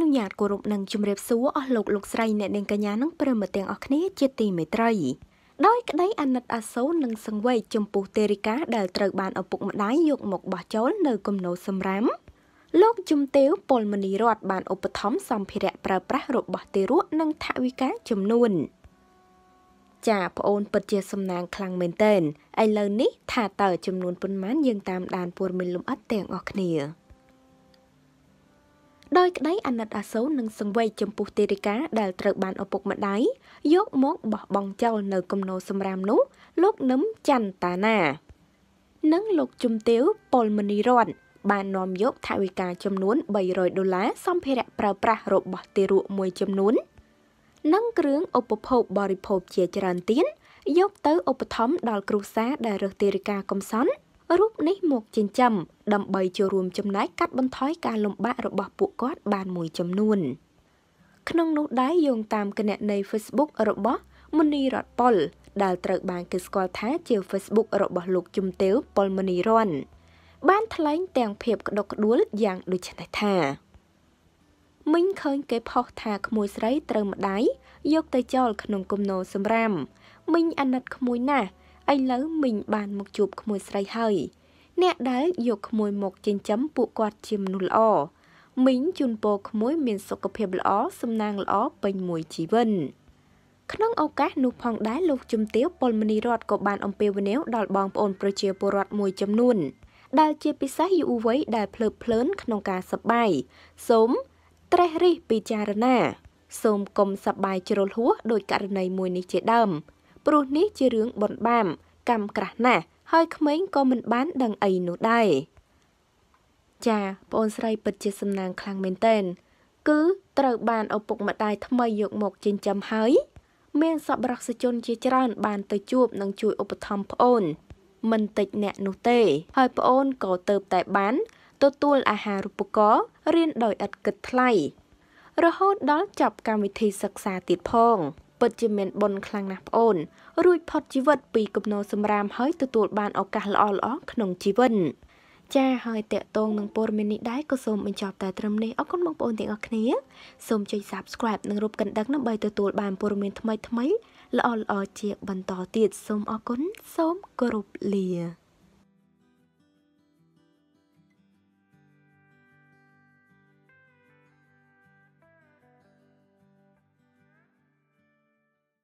នុញ្ញាតគោរពនិងជម្រាបសួរអស់លោកលោកស្រីអ្នកនាងកញ្ញានិងប្រិមត្តទាំងអស់គ្នាជាទីមេត្រីដោយក្តីអាណិតអាសូរនិងសង្វេគចំពោះទេរិកាដែលត្រូវបានឪពុកម្ដាយយកមកបោះចោលនៅគំនរសំរាមលោកជំទាវពលមនីរដ្ឋបានឧបត្ថម្ភសម្ភារៈប្រើប្រាស់របស់ទេរៈនិងថវិកាចំនួនចាប្អូនពិតជាសំណាងខ្លាំងមែនទែនឥឡូវនេះថាតើចំនួនប៉ុន្មានយើងតាមដានព័ត៌មានលម្អិតទាំងអស់គ្នាដោយក្តីអាណិតអាសូរនិងសង្វេគចំពោះទេរិកាដែលត្រូវបានឪពុកម្ដាយយកមកបោះបង់ចោលនៅគំនរសម្រាមនោះ លោកនឹមច័ន្ទតាណា និងលោកជំទាវប៉ុលមនីរតន៍បាននាំយកថវិកាចំនួន300ដុល្លារសម្ភារៈប្រើប្រាស់របស់ទារកមួយចំនួន និងគ្រឿងឧបភោគបរិភោគជាច្រើនទៀតយកទៅឧបត្ថម្ភដល់គ្រួសារដែលរើសទារិកាកំសត់រូបនេះមកចិញ្ចឹមដើម្បីចូលរួមចំណែកកាត់បន្ថយការលំបាករបស់ពួកគាត់បានមួយចំនួន ក្នុងនោះដែរយោងតាមគណនី Facebook របស់មុនីរតប៉ុលដែលត្រូវបានគេស្គាល់ថាជា Facebook របស់លោកជុំទេវប៉ុលមុនីរ័នបានថ្លែងទាំងភាពក្តុកក្តួលយ៉ាងដូចនេះថា មិញឃើញគេផុសថាក្មួយស្រីត្រូវម្ដាយយកទៅចោលក្នុងគំនរសម្រាមមិញអាណិតក្មួយណាស់ឥឡូវមីងបានមកជួបក្មួយស្រីហើយអ្នកដែលយកក្មួយមកចិញ្ចឹមពួកគាត់ជាមនុស្សល្អមីងជូនពរក្មួយ មានសុខភាពល្អសំណាងល្អពេញមួយជីវិនក្នុងឱកាសនោះផងដែរលោកជំទាវពលមនីរដ្ឋក៏បានអំពាវនាវ ដល់បងប្អូន ប្រជាពលរដ្ឋមួយចំនួនដែលជាពិសេសយុវវ័យដែលភ្លើបភ្លើនក្នុងការសប្បាយសូមត្រេះរិះពិចារណា សូមកុំសប្បាយជ្រុលហួសដោយករណីមួយនេះជាដើម។ព្រោះនេះជារឿងបនបាមកម្មក្រាស់ណាស់ហើយក្មេងក៏មិនបានដឹងអីនោះដែរចាប្អូនស្រីពិតជាសំណាងខ្លាំងមែនទែនគឺត្រូវបានឪពុកម្ដាយថ្មីយកមកចិញ្ចឹមហើយ មានសប្បុរសជនជាច្រើនបានទៅជួបនិងជួយឧបត្ថម្ភប្អូន មិនតិចអ្នកនោះទេ ហើយប្អូនក៏ទៅតែបានទទួលអាហារូបករណ៍រៀនដោយឥតគិតថ្លៃរហូតដល់ចប់កម្មវិធីសិក្សាទៀតផង។ពិតជាមានបុណ្យខ្លាំងណាស់ប្អូនរួចផុតជីវិតពីគំនរសម្រាមហើយទទួលបានឱកាសល្អៗក្នុងជីវិតចាហើយតកតងនឹងព័ត៌មាននេះដែរក៏សូមបញ្ចប់តែត្រឹមនេះអរគុណបងប្អូនទាំងអស់គ្នាសូមចុច Subscribe និងរូបកណ្ដឹងដើម្បីទទួល បានព័ត៌មានថ្មីៗល្អៗជាបន្តទៀតសូមអរគុណសូមគោរពលា